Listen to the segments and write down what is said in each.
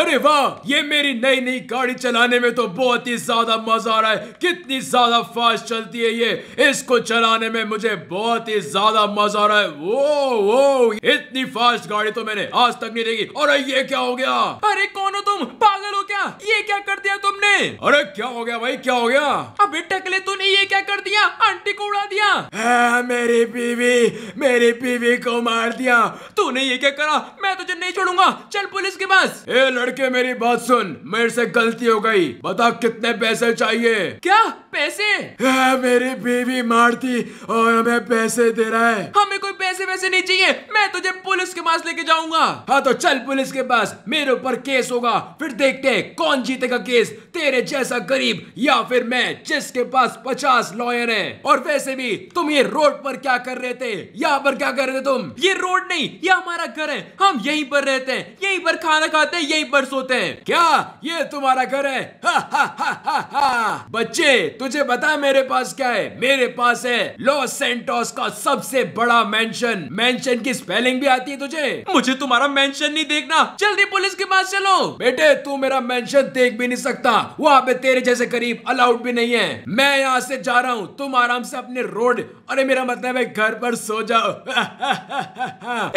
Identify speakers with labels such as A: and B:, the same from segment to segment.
A: अरे वाह ये मेरी नई नई गाड़ी चलाने में तो बहुत ही ज्यादा मजा आ रहा है कितनी ज्यादा फास्ट चलती है ये इसको चलाने में मुझे बहुत ही ज्यादा मजा आ रहा है वो वो इतनी फास्ट गाड़ी तो मैंने आज तक नहीं देखी अरे ये क्या हो गया अरे कौन हो तुम पागल हो क्या ये क्या कर दिया तुमने अरे क्या हो गया भाई क्या हो गया अभी टकले तू ये क्या कर दिया आंटी को उड़ा दिया मेरी बीवी मेरी बीवी को मार दिया तूने ये क्या करा मैं तुझे नहीं छोड़ूंगा चल पुलिस के पास लड़के मेरी बात सुन मेरे से गलती हो गई बता कितने पैसे चाहिए क्या पैसे आ, मेरी बीवी मारती और हमें पैसे दे रहा है हमें कोई पैसे वैसे नहीं चाहिए मैं तुझे पुलिस के पास लेके जाऊंगा हाँ तो चल पुलिस के पास मेरे ऊपर केस होगा फिर देखते हैं कौन जीतेगा केस तेरे जैसा गरीब या फिर मैं जिसके पास पचास लॉयर है और वैसे भी तुम ये रोड पर क्या कर रहे थे यहाँ पर क्या कर रहे थे तुम ये रोड नहीं ये हमारा घर है हम यहीं पर रहते हैं यहीं पर खाना खाते हैं यहीं पर पर सोते हैं क्या ये तुम्हारा घर है हा, हा, हा, हा, हा। बच्चे तुझे पता मेरे पास क्या है मेरे पास है लॉस सेंटोस का सबसे बड़ा मेंशन मेंशन की स्पेलिंग भी आती है तुझे मुझे तुम्हारा मेंशन नहीं देखना जल्दी पुलिस के पास चलो बेटे तू मेरा मेंशन देख भी नहीं सकता वहाँ पे तेरे जैसे करीब अलाउड भी नहीं है मैं यहाँ से जा रहा हूँ तुम आराम से अपने रोड अरे मेरा मतलब है घर पर सो जाओ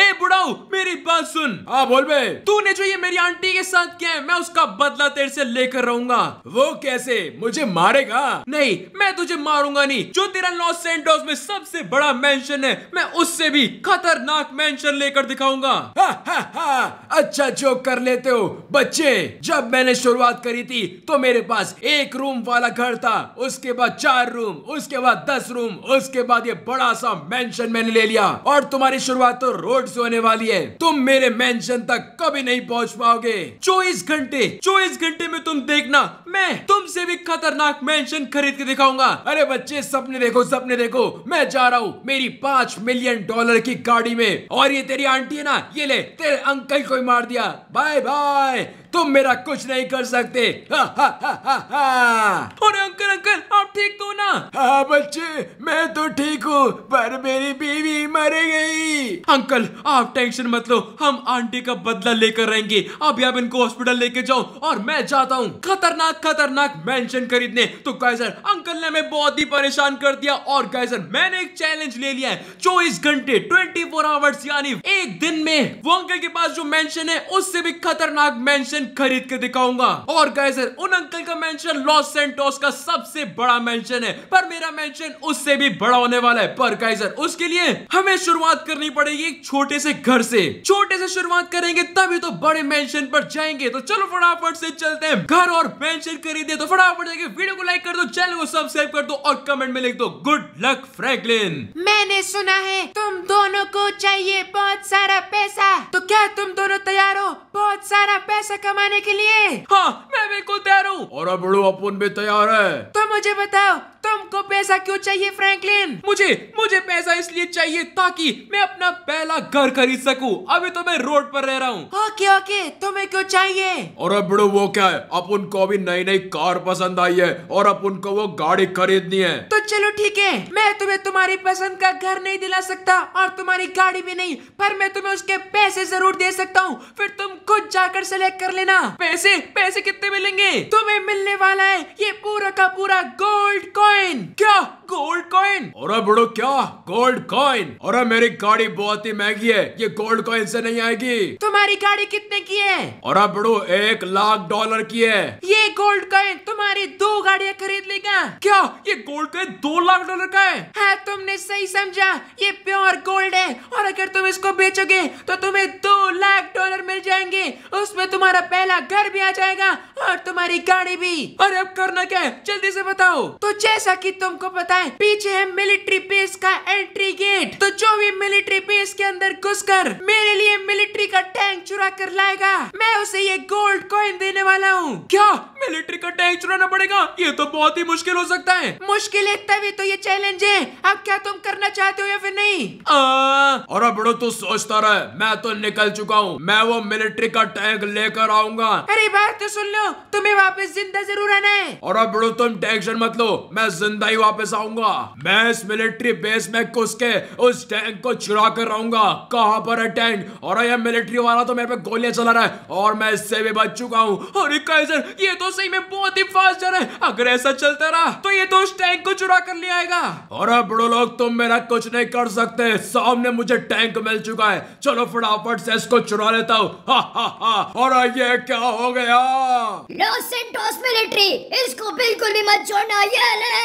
A: ए बुढ़ाऊ मेरी बात सुन हाँ बोल बे तूने जो ये मेरी आंटी मेरे साथ क्या है मैं उसका बदला तेरे से लेकर रहूंगा वो कैसे मुझे मारेगा नहीं मैं तुझे मारूंगा नहीं जो तेरा लॉस सेंटोस में सबसे बड़ा मेंशन है मैं उससे भी खतरनाक मेंशन लेकर दिखाऊंगा हा, हा, हा, अच्छा जो कर लेते हो बच्चे जब मैंने शुरुआत करी थी तो मेरे पास एक रूम वाला घर था उसके बाद चार रूम उसके बाद दस रूम उसके बाद ये बड़ा सा मेंशन मैंने ले लिया और तुम्हारी शुरुआत तो रोड से होने वाली है तुम मेरे मेंशन तक कभी नहीं पहुंच पाओगे चौबीस घंटे चौबीस घंटे में तुम देखना मैं तुमसे भी खतरनाक मेंशन खरीद के दिखाऊंगा अरे बच्चे सपने देखो सपने देखो मैं जा रहा हूँ मेरी पांच मिलियन डॉलर की गाड़ी में और ये तेरी आंटी है ना ये ले तेरे अंकल को मार दिया बाय बाय तुम मेरा कुछ नहीं कर सकते हा, हा, हा, और अंकल अंकल आप ठीक तो हो ना हाँ बच्चे मैं तो ठीक हूँ पर मेरी बीवी मर गई अंकल आप टेंशन मत लो हम आंटी का बदला लेकर रहेंगे अब यहाँ मैं इनको हॉस्पिटल लेके जाऊं और मैं जाता हूं खतरनाक खतरनाक मेंशन खरीदने तो गाइजर अंकल ने हमें बहुत ही परेशान कर दिया और गाइजर मैंने एक चैलेंज ले लिया है चौबीस घंटे ट्वेंटी फोर आवर्स यानी एक दिन में वो अंकल के पास जो मेंशन है उससे भी खतरनाक मेंशन खरीद के दिखाऊंगा और गाइजर उन अंकल का मेंशन लॉस सेंटोस का सबसे बड़ा मेंशन है पर मेरा मेंशन उससे भी बड़ा होने वाला है पर गाइजर उसके लिए हमें शुरुआत करनी पड़ेगी एक छोटे से घर से छोटे से शुरुआत करेंगे तभी तो बड़े मेंशन पर जाएंगे तो चलो फटाफट से चलते हैं घर और पेंशन खरीदे तो फटाफट जाके वीडियो को लाइक कर दो चैनल को सब्सक्राइब कर दो और कमेंट में लिख दो गुड लक फ्रैंकलिन
B: मैंने सुना है तुम दोनों को चाहिए बहुत सारा पैसा तो क्या तुम दोनों तैयार हो बहुत सारा पैसा कमाने के लिए हाँ मैं बिल्कुल तैयार हूँ
A: और अब अपन भी तैयार है
B: तो मुझे बताओ
A: तुमको पैसा क्यों चाहिए फ्रैंकलिन मुझे मुझे पैसा इसलिए चाहिए ताकि मैं अपना पहला घर खरीद सकूं अभी तो मैं रोड पर रह रहा हूँ
B: ओके ओके तुम्हें क्यों चाहिए
A: और अब वो क्या है अब उनको अभी नई नई कार पसंद आई है और अब उनको वो गाड़ी खरीदनी है
B: तो चलो ठीक है मैं तुम्हें तुम्हारी पसंद का घर नहीं दिला सकता और तुम्हारी गाड़ी भी नहीं पर मैं तुम्हें उसके पैसे जरूर दे सकता हूँ फिर तुम खुद जाकर सेलेक्ट कर लेना पैसे पैसे कितने मिलेंगे तुम्हें मिलने वाला है ये पूरा का पूरा gold coin Bitcoin! Go! Gold coin
A: और बड़ो क्या गोल्ड कॉइन और मेरी गाड़ी बहुत ही महंगी है ये गोल्ड कॉइन से नहीं आएगी
B: तुम्हारी गाड़ी कितने की है
A: और बड़ो एक लाख डॉलर की है
B: ये गोल्ड कॉइन तुम्हारी दो गाड़ियाँ खरीद लेगा क्या ये गोल्ड कॉइन दो लाख डॉलर का है हाँ तुमने सही समझा ये प्योर गोल्ड है और अगर तुम इसको बेचोगे तो तुम्हें दो लाख डॉलर मिल जाएंगे उसमें तुम्हारा पहला घर भी आ जाएगा और तुम्हारी गाड़ी भी और अब करना क्या है जल्दी से बताओ तो जैसा कि तुमको पता है पीछे है मिलिट्री बेस का एंट्री गेट तो जो भी मिलिट्री बेस के अंदर घुसकर मेरे लिए मिलिट्री का टैंक चुरा कर लाएगा मैं उसे ये गोल्ड कॉइन देने वाला हूँ क्या मिलिट्री का टैंक चुराना पड़ेगा ये तो बहुत ही मुश्किल हो सकता है मुश्किल है तभी तो ये चैलेंज है अब क्या तुम करना चाहते हो या फिर नहीं और
A: अब तो तू सोचता रहे मैं तो निकल चुका हूँ मैं वो मिलिट्री का टैंक लेकर आऊंगा
B: अरे बात तो सुन लो तुम्हें वापस जिंदा जरूर आना है
A: और अब बड़ो तुम टेंशन मत लो मैं जिंदा ही वापस आऊंगा जाऊंगा मैं इस मिलिट्री बेस में घुस के उस टैंक को चुरा कर रहूंगा कहाँ पर है टैंक और ये मिलिट्री वाला तो मेरे पे गोलियां चला रहा है और मैं इससे भी बच चुका हूँ अरे काइजर ये तो सही में बहुत ही फास्ट जा रहा है अगर ऐसा चलता रहा तो ये तो उस टैंक को चुरा कर ले आएगा और बड़ो लोग तुम मेरा कुछ नहीं कर सकते सामने मुझे टैंक मिल चुका है चलो फटाफट से इसको चुरा लेता हूँ और ये क्या हो गया
B: नो सेंटोस मिलिट्री इसको बिल्कुल भी मत छोड़ना ये ले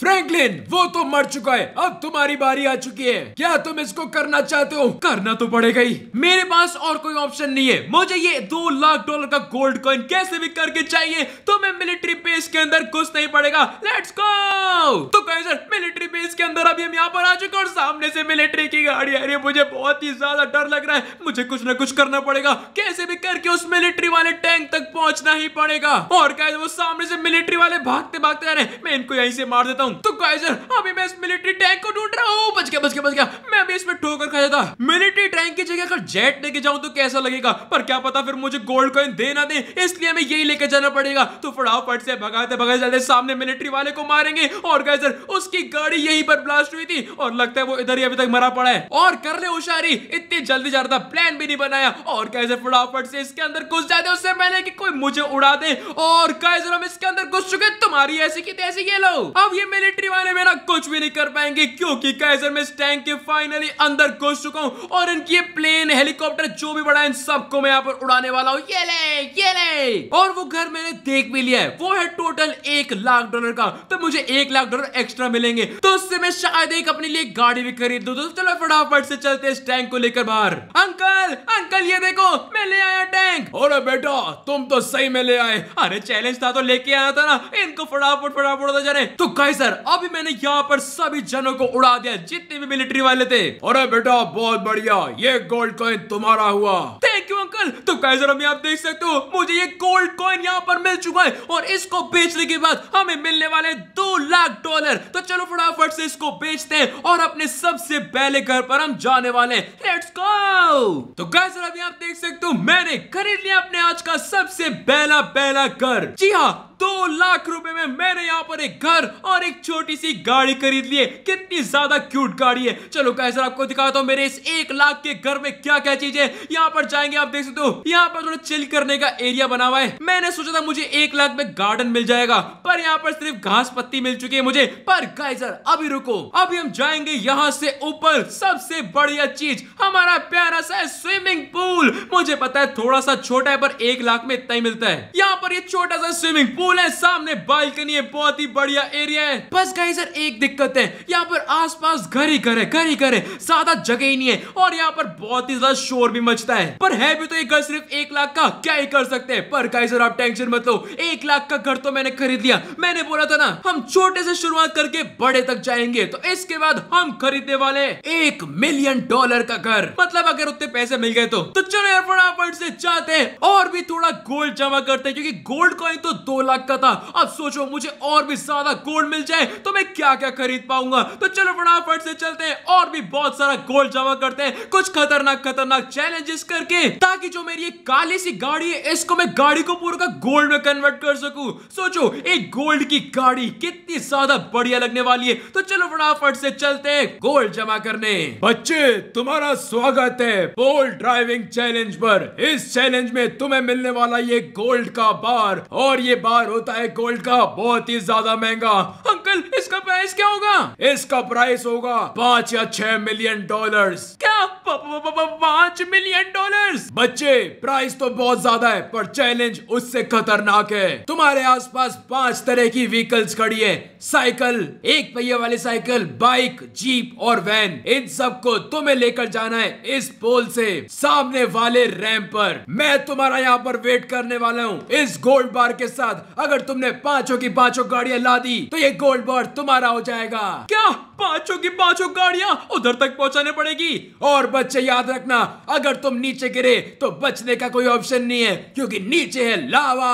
A: फ्रैंकलिन वो तो मर चुका है अब तुम्हारी बारी आ चुकी है क्या तुम इसको करना चाहते हो करना तो पड़ेगा ही मेरे पास और कोई ऑप्शन नहीं है मुझे ये दो लाख डॉलर का गोल्ड कॉइन कैसे भी करके चाहिए तो मैं मिलिट्री बेस के अंदर घुस नहीं पड़ेगा लेट्स गो तो कहे सर मिलिट्री बेस के अंदर अभी हम यहाँ पर आ चुके और सामने से मिलिट्री की गाड़ी आ रही है मुझे बहुत ही ज्यादा डर लग रहा है मुझे कुछ ना कुछ करना पड़ेगा कैसे भी करके उस मिलिट्री वाले टैंक तक पहुंचना ही पड़ेगा और कहे वो सामने से मिलिट्री वाले भागते भागते आ रहे मैं इनको यहीं से मार मार देता हूँ तो गाइजर अभी मैं इस मिलिट्री टैंक को ढूंढ रहा हूँ बच गया बच गया बच गया मैं अभी इसमें ठोकर खा जाता मिलिट्री टैंक की जगह अगर जेट लेके जाऊँ तो कैसा लगेगा पर क्या पता फिर मुझे गोल्ड कॉइन दे ना दे इसलिए हमें यही लेके जाना पड़ेगा तो फटाफट से भगाते भगाते जाते सामने मिलिट्री वाले को मारेंगे और गाइजर उसकी गाड़ी यही पर ब्लास्ट हुई थी और लगता है वो इधर ही अभी तक मरा पड़ा है और कर ले होशारी इतनी जल्दी जा रहा था प्लान भी नहीं बनाया और गाइजर फटाफट से इसके अंदर घुस जाते उससे पहले की कोई मुझे उड़ा दे और कैसे हम इसके अंदर घुस चुके तुम्हारी ऐसी की तैसी ये लो अब अब ये मिलिट्री वाले मेरा कुछ भी नहीं कर पाएंगे क्योंकि कैसर में टैंक के फाइनली अंदर घुस चुका हूँ और इनकी ये प्लेन हेलीकॉप्टर जो भी बड़ा है इन सबको मैं यहाँ पर उड़ाने वाला हूँ ये ले ये ले और वो घर मैंने देख भी लिया है वो है टोटल एक लाख डॉलर का तो मुझे एक लाख डॉलर एक्स्ट्रा मिलेंगे तो उससे मैं शायद एक अपने लिए गाड़ी भी खरीद दू तो चलो फटाफट से चलते इस टैंक को लेकर बाहर अंकल अंकल ये देखो मैं ले आया टैंक और बेटा तुम तो सही में ले आए अरे चैलेंज था तो लेके आया था ना इनको फटाफट फटाफट जा रहे तो सर तो अभी मैंने यहाँ पर सभी जनों को उड़ा दिया जितने भी मिलिट्री वाले थे अरे बेटा बहुत बढ़िया ये गोल्ड कॉइन तुम्हारा हुआ थैंक यू अंकल तो गाइसर अभी आप देख सकते हो मुझे ये गोल्ड कॉइन यहाँ पर मिल चुका है और इसको बेचने के बाद हमें मिलने वाले दो लाख डॉलर तो चलो फटाफट से इसको बेचते हैं और अपने सबसे पहले घर पर हम जाने वाले लेट्स गो तो गाइसर अभी आप देख सकते हो मैंने खरीद लिया अपने आज का सबसे पहला पहला घर जी हाँ दो लाख रुपए में मैंने यहाँ पर एक घर और एक छोटी सी गाड़ी खरीद ली है कितनी ज्यादा क्यूट गाड़ी है चलो कैसे आपको दिखाता हूँ मेरे इस एक लाख के घर में क्या क्या चीज है यहाँ पर जाएंगे आप देख सकते हो यहाँ पर थोड़ा चिल करने का एरिया बना हुआ है मैंने सोचा था मुझे एक लाख में गार्डन मिल जाएगा पर यहाँ पर सिर्फ घास पत्ती मिल चुकी है मुझे पर गाइजर अभी रुको अभी हम जाएंगे यहाँ से ऊपर सबसे बढ़िया चीज हमारा प्यारा सा स्विमिंग पूल मुझे पता है थोड़ा सा छोटा है पर एक लाख में इतना ही मिलता है यहाँ पर ये छोटा सा स्विमिंग पूल पूल है सामने बालकनी है बहुत ही बढ़िया एरिया है बस गाइस सर एक दिक्कत है यहाँ पर आसपास घर ही घर है घर ही घर है ज्यादा जगह ही नहीं है और यहाँ पर बहुत ही ज्यादा शोर भी मचता है पर है भी तो एक घर सिर्फ एक लाख का क्या ही कर सकते हैं पर गाइस सर आप टेंशन मत लो एक लाख का घर तो मैंने खरीद लिया मैंने बोला था ना हम छोटे से शुरुआत करके बड़े तक जाएंगे तो इसके बाद हम खरीदने वाले एक मिलियन डॉलर का घर मतलब अगर उतने पैसे मिल गए तो, तो चलो यार फटाफट से जाते हैं और भी थोड़ा गोल्ड जमा करते हैं क्योंकि गोल्ड कॉइन तो दो लाख लाख का था अब सोचो मुझे और भी ज्यादा गोल्ड मिल जाए तो मैं क्या क्या खरीद पाऊंगा तो चलो फटाफट से चलते हैं और भी बहुत सारा गोल्ड जमा करते हैं कुछ खतरनाक खतरनाक चैलेंजेस करके ताकि जो मेरी ये काली सी गाड़ी है इसको मैं गाड़ी को पूरा का गोल्ड में कन्वर्ट कर सकूं सोचो एक गोल्ड की गाड़ी कितनी ज्यादा बढ़िया लगने वाली है तो चलो फटाफट से चलते हैं गोल्ड जमा करने बच्चे तुम्हारा स्वागत है बोल्ड ड्राइविंग चैलेंज पर इस चैलेंज में तुम्हें मिलने वाला ये गोल्ड का बार और ये बार होता है गोल्ड का बहुत ही ज्यादा महंगा अंकल इसका प्राइस क्या होगा इसका प्राइस होगा पाँच या छह मिलियन डॉलर क्या पाँच मिलियन डॉलर बच्चे प्राइस तो बहुत ज्यादा है पर चैलेंज उससे खतरनाक है तुम्हारे आसपास पांच तरह की व्हीकल्स खड़ी है साइकिल एक पहिया वाली साइकिल बाइक जीप और वैन इन सबको तुम्हें लेकर जाना है इस पोल से सामने वाले रैम पर मैं तुम्हारा यहाँ पर वेट करने वाला हूँ इस गोल्ड बार के साथ अगर तुमने पांचों की पांचों गाड़ियां ला दी तो ये गोल्ड बॉर्ड तुम्हारा हो जाएगा क्या पांचों की पांचों गाड़ियां उधर तक पहुंचाने पड़ेगी और बच्चे याद रखना अगर तुम नीचे गिरे तो बचने का कोई ऑप्शन नहीं है क्योंकि नीचे है लावा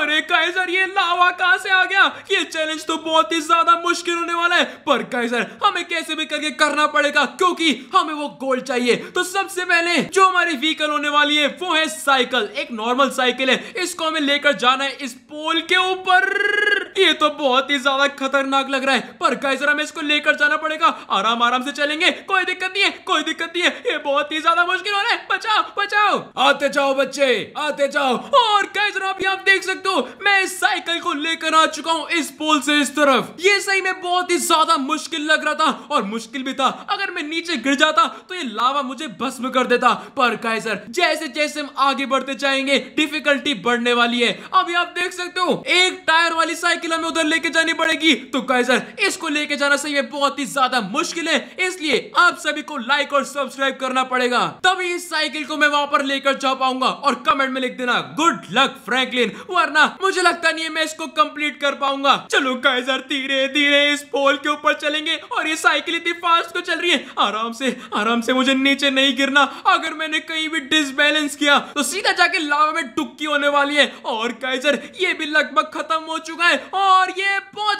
A: अरे कैसर ये लावा कहां से आ गया ये चैलेंज तो बहुत ही ज्यादा मुश्किल होने वाला है पर कैसर हमें कैसे भी करके करना पड़ेगा क्योंकि हमें वो गोल्ड चाहिए तो सबसे पहले जो हमारी व्हीकल होने वाली है वो है साइकिल एक नॉर्मल साइकिल है इसको हमें लेकर जाना है इस पोल के ऊपर ये तो बहुत ही ज्यादा खतरनाक लग रहा है पर गाइस हमें इसको लेकर जाना पड़ेगा आराम आराम से चलेंगे कोई दिक्कत नहीं है कोई दिक्कत नहीं है ये बहुत ही ज्यादा मुश्किल हो रहा है बचाओ बचाओ आते जाओ बच्चे आते जाओ और गाइस आप यहाँ देख सकते हो मैं इस साइकिल को लेकर आ चुका हूँ इस पोल से इस तरफ ये सही में बहुत ही ज्यादा मुश्किल लग रहा था और मुश्किल भी था अगर मैं नीचे गिर जाता तो ये लावा मुझे भस्म कर देता पर काइसर जैसे जैसे हम आगे बढ़ते जाएंगे डिफिकल्टी बढ़ने वाली है अभी आप देख सकते सकते हो एक टायर वाली साइकिल हमें उधर लेके जानी पड़ेगी तो गाइजर इसको लेके जाना सही है बहुत ही ज्यादा मुश्किल है इसलिए आप सभी को लाइक और सब्सक्राइब करना पड़ेगा तभी इस साइकिल को मैं वहाँ पर लेकर जा पाऊंगा और कमेंट में लिख देना गुड लक फ्रैंकलिन वरना मुझे लगता नहीं है मैं इसको कंप्लीट कर पाऊंगा चलो कैजर धीरे धीरे इस पोल के ऊपर चलेंगे और ये साइकिल इतनी फास्ट को चल रही है आराम से आराम से मुझे नीचे नहीं गिरना अगर मैंने कहीं भी डिसबैलेंस किया तो सीधा जाके लावा में डुबकी होने वाली है और कैजर ये भी लगभग खत्म हो चुका है और ये पहुंच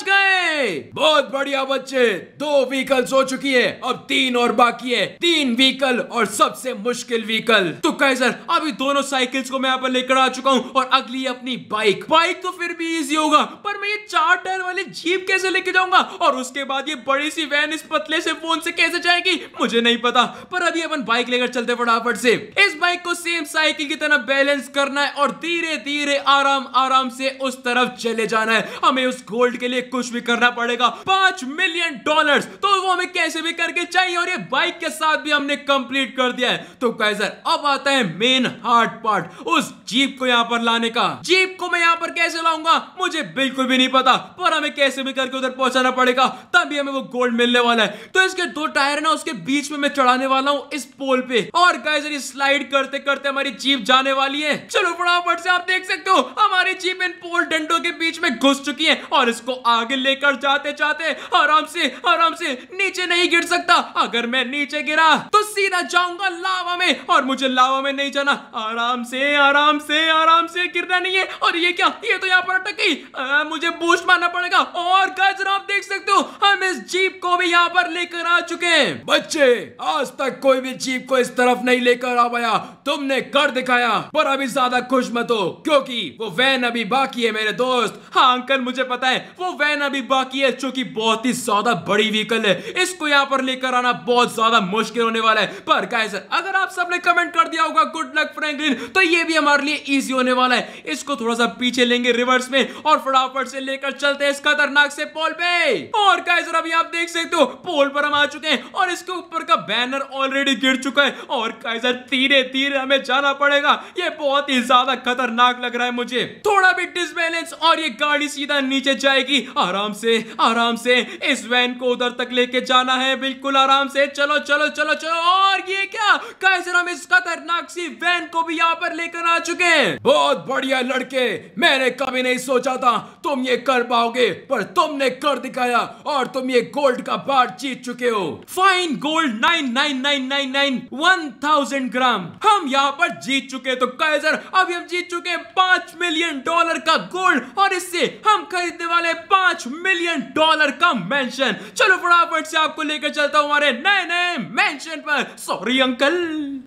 A: बहुत बढ़िया बच्चे दो व्हीकल्स हो चुकी है अब तीन और बाकी है तीन व्हीकल और सबसे मुश्किल व्हीकल तो कैसर अभी दोनों साइकिल्स को मैं यहाँ पर लेकर आ चुका हूँ और अगली अपनी बाइक बाइक तो फिर भी इजी होगा पर मैं ये चार टायर वाली जीप कैसे लेके जाऊंगा और उसके बाद ये बड़ी सी वैन इस पतले से फोन से कैसे जाएगी मुझे नहीं पता पर अभी अपन बाइक लेकर चलते फटाफट से इस बाइक को सेम साइकिल की तरह बैलेंस करना है और धीरे धीरे आराम आराम से उस तरफ चले जाना है हमें उस गोल्ड के लिए कुछ भी करना पड़ेगा पांच मिलियन डॉलर तो वो हमें कैसे भी करके चाहिए और ये बाइक के साथ भी हमने कंप्लीट कर दिया है तो कैसर अब आता है मेन हार्ड पार्ट उस जीप को यहाँ पर लाने का जीप को मैं यहाँ पर कैसे लाऊंगा मुझे बिल्कुल भी नहीं पता पर हमें कैसे भी करके उधर पहुंचाना पड़ेगा तभी हमें वो गोल्ड मिलने वाला है तो इसके दो टायर ना उसके बीच में मैं चढ़ाने वाला हूँ इस पोल पे और गाइजर स्लाइड करते करते हमारी जीप जाने वाली है चलो फटाफट से आप देख सकते हो हमारी जीप इन पोल डंडो के बीच में घुस चुकी है और इसको आगे लेकर जाते जाते आराम से आराम से नीचे नहीं गिर सकता अगर मैं नीचे गिरा तो सीधा जाऊंगा लावा में और मुझे लावा में नहीं जाना आराम से आराम से आराम से गिरना नहीं है और ये क्या ये तो यहाँ पर अटक गई मुझे बूस्ट मारना पड़ेगा और गाजर आप देख सकते हो हम इस जीप को भी यहाँ पर लेकर आ चुके हैं बच्चे आज तक कोई भी जीप को इस तरफ नहीं लेकर आ पाया तुमने कर दिखाया पर अभी ज्यादा खुश मत हो क्योंकि वो वैन अभी बाकी है मेरे दोस्त हाँ अंकल मुझे पता है वो वैन अभी बाकी बाकी एच की बहुत ही ज्यादा बड़ी व्हीकल है इसको यहाँ पर लेकर आना बहुत ज्यादा मुश्किल होने वाला है पर गाइस अगर आप सबने कमेंट कर दिया होगा गुड लक फ्रैंकलिन तो ये भी हमारे लिए इजी होने वाला है इसको थोड़ा सा पीछे लेंगे रिवर्स में और फटाफट से लेकर चलते हैं इस खतरनाक से पोल पे और गाइस अभी आप देख सकते हो पोल पर हम आ चुके हैं और इसके ऊपर का बैनर ऑलरेडी गिर चुका है और काइजर धीरे धीरे हमें जाना पड़ेगा ये बहुत ही ज्यादा खतरनाक लग रहा है मुझे थोड़ा भी डिसबैलेंस और ये गाड़ी सीधा नीचे जाएगी आराम से आराम से इस वैन को उधर तक लेके जाना है बिल्कुल आराम से चलो चलो चलो चलो और ये क्या कैसे हम इस खतरनाक सी वैन को भी यहाँ पर लेकर आ चुके हैं बहुत बढ़िया लड़के मैंने कभी नहीं सोचा था तुम ये कर पाओगे पर तुमने कर दिखाया और तुम ये गोल्ड का बार जीत चुके हो fine gold nine nine nine nine nine one thousand gram हम यहाँ पर जीत चुके तो कैसर अभी हम जीत चुके हैं पांच मिलियन डॉलर का गोल्ड और इससे हम खरीदने वाले पांच मिलियन मिलियन डॉलर का मेंशन चलो फटाफट से आपको लेकर चलता हूं हमारे नए नए मेंशन पर सॉरी अंकल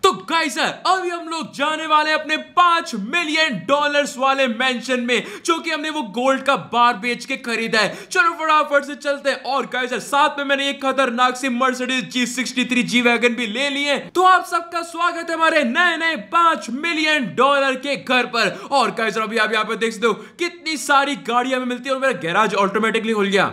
A: तो गाइस अभी हम लोग जाने वाले अपने पांच मिलियन डॉलर्स वाले मेंशन में जो कि हमने वो गोल्ड का बार बेच के खरीदा है चलो फटाफट से चलते हैं और गाइस साथ में मैंने एक खतरनाक सी Mercedes G sixty three G wagon भी ले लिए तो आप सबका स्वागत है हमारे नए नए पांच मिलियन डॉलर के घर पर और गाइस अभी आप यहाँ पे देख सकते हो कितने इतनी सारी गाड़ियां मिलती है और मेरा गैराज ऑटोमेटिकली खुल गया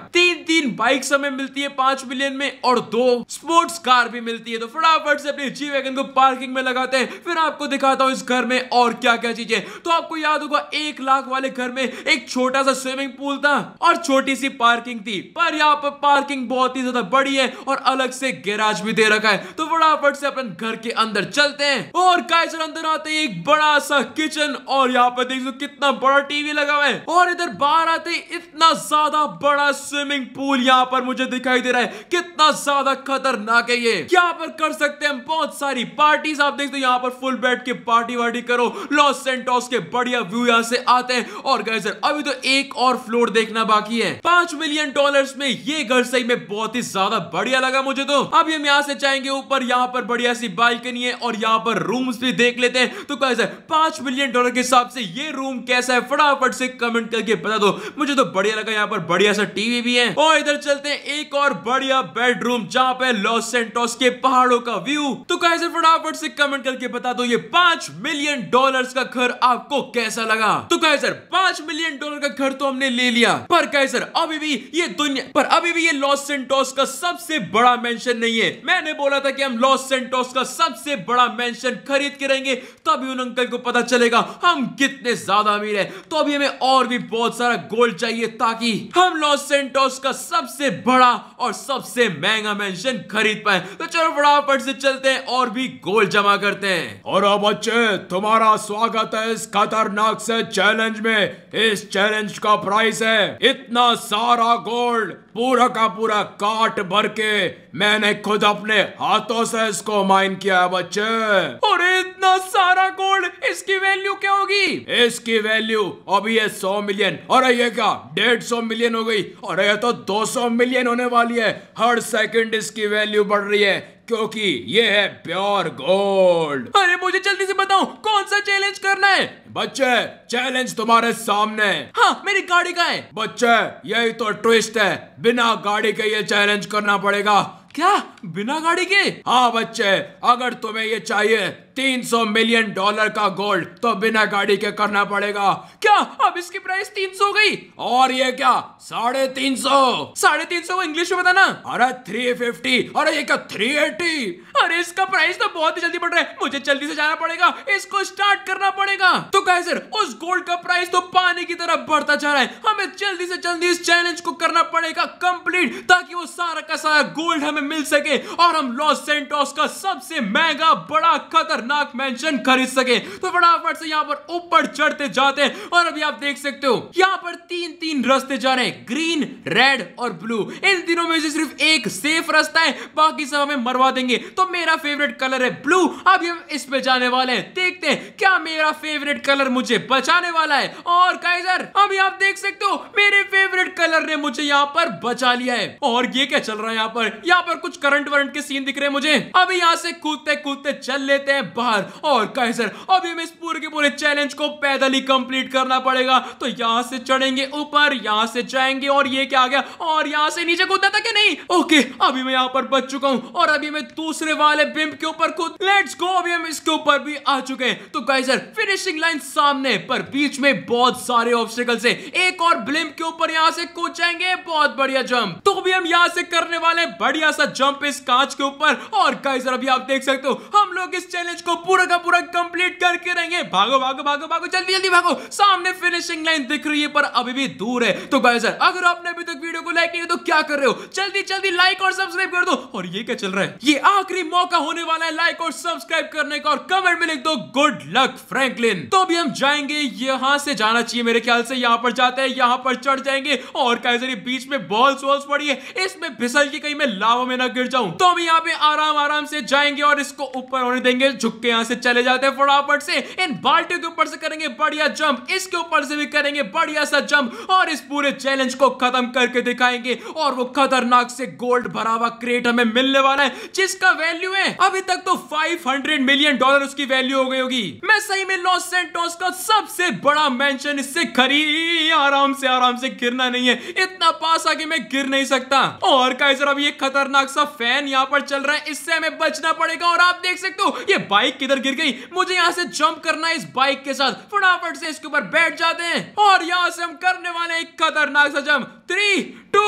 A: तीन बाइक हमें मिलती है पांच मिलियन में और दो स्पोर्ट्स कार भी मिलती है तो फटाफट से अपने जी वैगन को पार्किंग में लगाते हैं फिर आपको दिखाता हूँ इस घर में और क्या क्या चीजें तो आपको याद होगा एक लाख वाले घर में एक छोटा सा स्विमिंग पूल था और छोटी सी पार्किंग थी पर यहाँ पर पार्किंग बहुत ही ज्यादा बड़ी है और अलग से गैराज भी दे रखा है तो फटाफट से अपन घर के अंदर चलते हैं और कैसे अंदर आते एक बड़ा सा किचन और यहाँ पर देख लो कितना बड़ा टीवी लगा हुआ है और इधर बाहर आते इतना ज्यादा बड़ा स्विमिंग पूल यहाँ पर मुझे दिखाई दे रहा है कितना ज्यादा खतरनाक है ये यहाँ पर कर सकते हैं बहुत सारी पार्टीज आप देखते हो यहाँ पर फुल बैठ के पार्टी वार्टी करो लॉस सेंटोस के बढ़िया व्यू यहाँ से आते हैं और गए सर अभी तो एक और फ्लोर देखना बाकी है पांच मिलियन डॉलर में ये घर सही में बहुत ही ज्यादा बढ़िया लगा मुझे तो अभी हम यहाँ से चाहेंगे ऊपर यहाँ पर बढ़िया सी बालकनी है और यहाँ पर रूम भी देख लेते हैं तो कह सर पांच मिलियन डॉलर के हिसाब से ये रूम कैसा है फटाफट से कमेंट करके बता दो मुझे तो बढ़िया लगा यहाँ पर बढ़िया सा टीवी भी है और इधर चलते हैं एक और बढ़िया बेडरूम जहां पे लॉस सेंटोस के पहाड़ों का व्यू तो कैसे फटाफट से कमेंट करके बता दो ये पांच मिलियन डॉलर्स का घर आपको कैसा लगा तो कहे सर पांच मिलियन डॉलर का घर तो हमने ले लिया पर कहे सर अभी भी ये दुनिया पर अभी भी ये लॉस सेंटोस का सबसे बड़ा मेंशन नहीं है मैंने बोला था कि हम लॉस सेंटोस का सबसे बड़ा मेंशन खरीद के रहेंगे तभी उन अंकल को पता चलेगा हम कितने ज्यादा अमीर है तो अभी हमें और भी बहुत सारा गोल्ड चाहिए ताकि हम लॉस सेंटोस का सबसे बड़ा और सबसे महंगा मेंशन खरीद पाए तो चलो फटाफट से चलते हैं और भी गोल जमा करते हैं और अब बच्चे तुम्हारा स्वागत है इस खतरनाक से चैलेंज में इस चैलेंज का प्राइस है इतना सारा गोल्ड पूरा का पूरा काट भर के मैंने खुद अपने हाथों से इसको माइन किया है बच्चे और इतना सारा गोल्ड इसकी वैल्यू क्या होगी इसकी वैल्यू अभी है सौ मिलियन और ये क्या डेढ़ सौ मिलियन हो गई और ये तो दो सौ मिलियन होने वाली है हर सेकंड इसकी वैल्यू बढ़ रही है क्योंकि ये है प्योर गोल्ड अरे मुझे जल्दी से बताओ कौन सा चैलेंज करना है बच्चे चैलेंज तुम्हारे सामने हाँ मेरी गाड़ी का है बच्चे यही तो ट्विस्ट है बिना गाड़ी के ये चैलेंज करना पड़ेगा क्या बिना गाड़ी के हाँ बच्चे अगर तुम्हें ये चाहिए 300 मिलियन डॉलर का गोल्ड तो बिना गाड़ी के करना पड़ेगा क्या अब इसकी प्राइस 300 गई और ये क्या साढ़े तीन सौ साढ़े तीन सौ इंग्लिश में बताना अरे 350 अरे ये क्या 380 अरे इसका प्राइस तो बहुत ही जल्दी बढ़ रहा है मुझे जल्दी से जाना पड़ेगा इसको स्टार्ट करना पड़ेगा तो कहे सर उस गोल्ड का प्राइस तो पानी की तरह बढ़ता जा रहा है हमें जल्दी से जल्दी इस चैलेंज को करना पड़ेगा कंप्लीट ताकि वो सारा का सारा गोल्ड हमें मिल सके और हम लॉस सेंटोस का सबसे महंगा बड़ा खतर खतरनाक मेंशन खरीद सके तो फटाफट से यहाँ पर ऊपर चढ़ते जाते हैं और अभी आप देख सकते हो यहाँ पर तीन तीन रास्ते जा रहे हैं ग्रीन रेड और ब्लू इन तीनों में से सिर्फ एक सेफ रास्ता है बाकी सब हमें मरवा देंगे तो मेरा फेवरेट कलर है ब्लू अभी हम इस पे जाने वाले हैं देखते हैं क्या मेरा फेवरेट कलर मुझे बचाने वाला है और काइजर अभी आप देख सकते हो मेरे फेवरेट कलर ने मुझे यहाँ पर बचा लिया है और ये क्या चल रहा है यहाँ पर यहाँ पर कुछ करंट वरंट के सीन दिख रहे हैं मुझे अभी यहाँ से कूदते कूदते चल लेते हैं बाहर और काइजर अभी हमें इस पूरे के पूरे चैलेंज को पैदल ही कंप्लीट करना पड़ेगा तो यहाँ से चढ़ेंगे ऊपर यहाँ से जाएंगे और ये क्या आ गया और यहाँ से नीचे कूदना था कि नहीं ओके अभी मैं यहाँ पर बच चुका हूँ और अभी मैं दूसरे वाले बिम्ब के ऊपर कूद लेट्स गो अभी हम इसके ऊपर भी आ चुके हैं तो काइजर फिनिशिंग लाइन सामने पर बीच में बहुत सारे ऑब्स्टिकल से एक और ब्लिम्प के ऊपर यहाँ से कूद जाएंगे बहुत बढ़िया जंप तो भी हम यहाँ से करने वाले बढ़िया सा जंप इस कांच के ऊपर और काइजर अभी आप देख सकते हो हम लोग इस चैलेंज को पूरा का पूरा कंप्लीट करके रहेंगे भागो भागो भागो भागो जल्दी जल्दी भागो सामने फिनिशिंग लाइन दिख रही है पर अभी भी दूर है तो भाई सर अगर आपने अभी तक वीडियो को लाइक नहीं तो क्या कर रहे हो जल्दी जल्दी लाइक और सब्सक्राइब कर दो और ये क्या चल रहा है ये आखिरी मौका होने वाला है लाइक और सब्सक्राइब करने का और कमेंट में लिख दो गुड लक फ्रेंकलिन तो अभी हम जाएंगे यहाँ से जाना चाहिए मेरे ख्याल से यहाँ पर जाते हैं यहाँ पर चढ़ जाएंगे और कैसे बीच में बॉल्स वॉल्स पड़ी है इसमें फिसल के कहीं मैं लावा में ना गिर जाऊं तो हम यहाँ पे आराम आराम से जाएंगे और इसको ऊपर होने देंगे झुक झुक के यहां से चले जाते हैं फटाफट से इन बाल्टियों के ऊपर से करेंगे बढ़िया जंप इसके ऊपर से भी करेंगे बढ़िया सा जंप और इस पूरे चैलेंज को खत्म करके दिखाएंगे और वो खतरनाक से गोल्ड भरा हुआ क्रेट हमें मिलने वाला है जिसका वैल्यू है अभी तक तो 500 मिलियन डॉलर उसकी वैल्यू हो गई होगी मैं सही में लॉस सेंटोस का सबसे बड़ा मेंशन इससे खरीद आराम से आराम से गिरना नहीं है इतना पास आगे मैं गिर नहीं सकता और काइजर अब ये खतरनाक सा फैन यहाँ पर चल रहा है इससे हमें बचना पड़ेगा और आप देख सकते हो ये बाइक किधर गिर गई मुझे यहाँ से जंप करना है इस बाइक के साथ फटाफट से इसके ऊपर बैठ जाते हैं और यहाँ से हम करने वाले एक खतरनाक सा जंप थ्री टू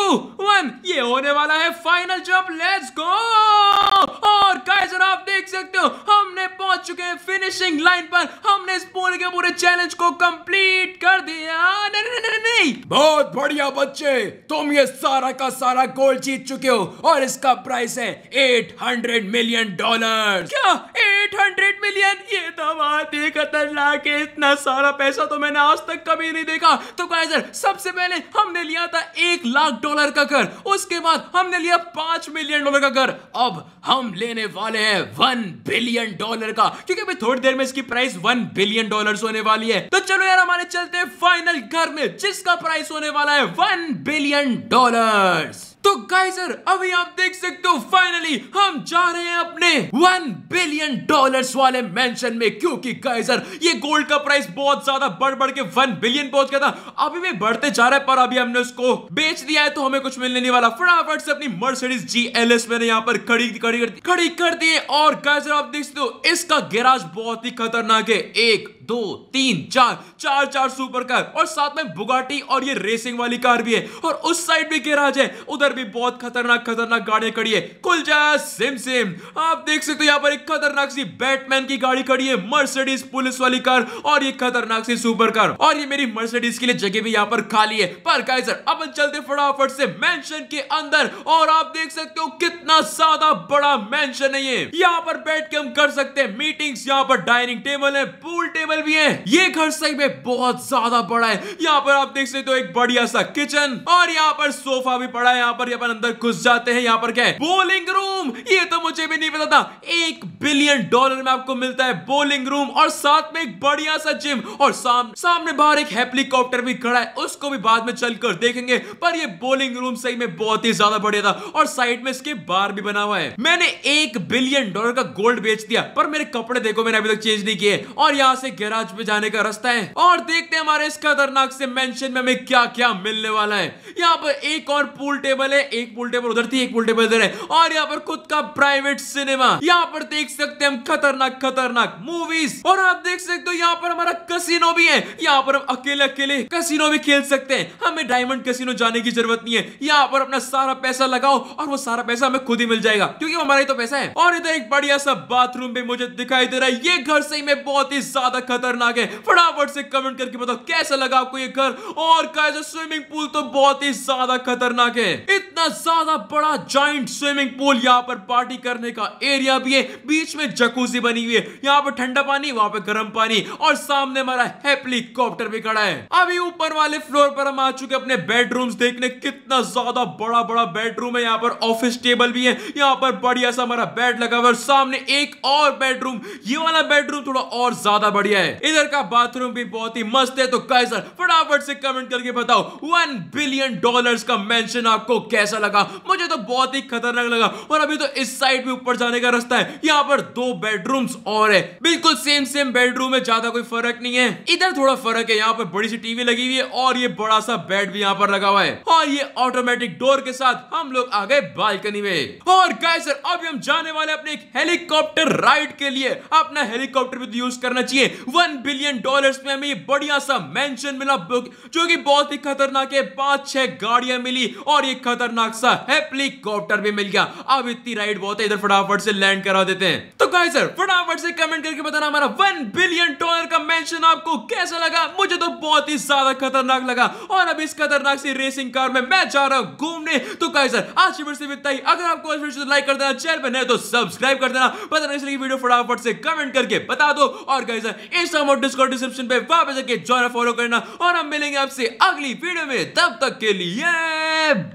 A: वन ये होने वाला है फाइनल जंप लेट्स गो और गाइस और आप देख सकते हो हमने पहुंच चुके हैं फिनिशिंग लाइन पर हमने इस पूरे के पूरे चैलेंज को कंप्लीट कर दिया नहीं नहीं नहीं नहीं बहुत बढ़िया बच्चे तुम ये सारा का सारा गोल्ड जीत चुके हो और इसका प्राइस है 800 मिलियन डॉलर क्या 800 मिलियन ये तो बात ही खतरनाक है इतना सारा पैसा तो मैंने आज तक कभी नहीं देखा तो गाइस सबसे पहले हमने लिया था एक लाख डॉलर का कर उसके बाद हमने लिया पांच मिलियन डॉलर का कर अब हम हम लेने वाले हैं वन बिलियन डॉलर का क्योंकि अभी थोड़ी देर में इसकी प्राइस वन बिलियन डॉलर होने वाली है तो चलो यार हमारे चलते फाइनल घर में जिसका प्राइस होने वाला है वन बिलियन डॉलर्स तो गाइजर अभी आप देख सकते हो फाइनली हम जा रहे हैं अपने वन बिलियन डॉलर्स वाले मेंशन में क्योंकि गाइजर ये गोल्ड का प्राइस बहुत ज्यादा बढ़ बढ़ के वन बिलियन पहुंच गया था अभी भी बढ़ते जा रहा है पर अभी हमने उसको बेच दिया है तो हमें कुछ मिलने नहीं वाला फटाफट से अपनी मर्सिडीज जी एल एस मैंने यहाँ पर खड़ी खड़ी खड़ी कर दी और गाइजर आप देख सकते हो इसका गैराज बहुत ही खतरनाक है एक दो तीन चार चार चार सुपर कार और साथ में बुगाटी और ये रेसिंग वाली कार भी है और उस साइड भी गिराज है उधर भी बहुत खतरनाक खतरनाक गाड़ियां खड़ी है कुलजा सिम सिम आप देख सकते हो यहाँ पर एक खतरनाक सी बैटमैन की गाड़ी खड़ी है मर्सिडीज पुलिस वाली कार और ये खतरनाक सी सुपर कार और ये मेरी मर्सिडीज के लिए जगह भी यहाँ पर खाली है पर सर अब चलते फटाफट से मैं के अंदर और आप देख सकते हो कितना ज्यादा बड़ा मैं है ये यहाँ पर बैठ के हम कर सकते हैं मीटिंग्स यहाँ पर डाइनिंग टेबल है पूल टेबल टेबल भी है ये घर सही में बहुत ज्यादा बड़ा है यहाँ पर आप देख सकते हो एक बढ़िया सा किचन और यहाँ पर सोफा भी पड़ा है यहाँ पर यहाँ पर अंदर घुस जाते हैं यहाँ पर क्या है बोलिंग रूम ये तो मुझे भी नहीं पता था एक बिलियन डॉलर में आपको मिलता है बोलिंग रूम और साथ में एक बढ़िया सा जिम और साम, सामने बाहर एक हेलीकॉप्टर भी खड़ा है उसको भी बाद में चलकर देखेंगे पर ये बोलिंग रूम सही में बहुत ही ज्यादा बढ़िया था और साइड में इसके बार भी बना हुआ है मैंने एक बिलियन डॉलर का गोल्ड बेच दिया पर मेरे कपड़े देखो मैंने अभी तक चेंज नहीं किए और यहाँ से गैराज पे जाने का रास्ता है और देखते हैं हमारे इस खतरनाक से मेंशन में हमें क्या क्या मिलने वाला है यहाँ पर एक और पूल टेबल है एक पूल टेबल उधर थी एक पूल टेबल उधर है और यहाँ पर खुद का प्राइवेट सिनेमा यहाँ पर देख सकते हैं हम खतरनाक खतरनाक मूवीज और आप देख सकते हो यहाँ पर हमारा कसिनो भी है यहाँ पर हम अकेले अकेले कसिनो भी खेल सकते हैं हमें डायमंड कसिनो जाने की जरूरत नहीं है यहाँ पर अपना सारा पैसा लगाओ और वो सारा पैसा हमें खुद ही मिल जाएगा क्योंकि हमारा ही तो पैसा है और इधर एक बढ़िया सा बाथरूम भी मुझे दिखाई दे रहा है ये घर से ही मैं बहुत ही ज्यादा खतरनाक है फटाफट से कमेंट करके बताओ कैसा लगा आपको ये घर और कैसे स्विमिंग पूल तो बहुत ही ज्यादा खतरनाक है इतना ज्यादा बड़ा जॉइंट स्विमिंग पूल यहाँ पर पार्टी करने का एरिया भी है बीच में जकूजी बनी हुई है यहाँ पर ठंडा पानी वहां पर गर्म पानी और सामने हमारा हेलीकॉप्टर भी खड़ा है अभी ऊपर वाले फ्लोर पर हम आ चुके अपने बेडरूम देखने कितना ज्यादा बड़ा बड़ा बेडरूम है यहाँ पर ऑफिस टेबल भी है यहाँ पर बढ़िया सा हमारा बेड लगा हुआ है सामने एक और बेडरूम ये वाला बेडरूम थोड़ा और ज्यादा बढ़िया है इधर का बाथरूम भी बहुत ही मस्त है तो कैसर फटाफट से कमेंट करके बताओ वन बिलियन डॉलर का मैं आपको कैसा लगा मुझे तो बहुत ही खतरनाक लगा और अभी तो इस साइड भी ऊपर जाने का रास्ता है यहाँ पर दो बेडरूम्स और है बिल्कुल सेम सेम बेडरूम है ज्यादा कोई फर्क नहीं है इधर थोड़ा फर्क है यहाँ पर बड़ी सी टीवी लगी हुई है और ये बड़ा सा बेड भी यहाँ पर लगा हुआ है और ये ऑटोमेटिक डोर के साथ हम लोग आ गए बालकनी में और गाय सर अभी हम जाने वाले अपने एक हेलीकॉप्टर राइड के लिए अपना हेलीकॉप्टर भी यूज तो करना चाहिए वन बिलियन डॉलर में हमें बढ़िया सा मेंशन मिला बुक जो कि बहुत ही खतरनाक है पांच छह गाड़ियां मिली और एक खतरनाक सा हेलीकॉप्टर भी मिल गया अब इतनी राइड बहुत है इधर फटाफट से लैंड करा देते हैं तो गाइस सर फटाफट से कमेंट करके बताना हमारा वन बिलियन डॉलर का मेंशन आपको कैसा लगा मुझे तो बहुत ही ज्यादा खतरनाक लगा और अब इस खतरनाक सी रेसिंग कार में मैं जा रहा हूँ घूमने तो गाइस सर आज की वीडियो से ही अगर आपको आज वीडियो लाइक कर देना चैनल पर नहीं तो सब्सक्राइब कर देना पता नहीं वीडियो फटाफट से कमेंट करके बता दो और गाइस सर इंस्टाग्राम और डिस्कॉर्ड डिस्क्रिप्शन पे वापस जाके ज्वाइन फॉलो करना और हम मिलेंगे आपसे अगली वीडियो में तब तक के लिए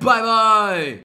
A: बाय बाय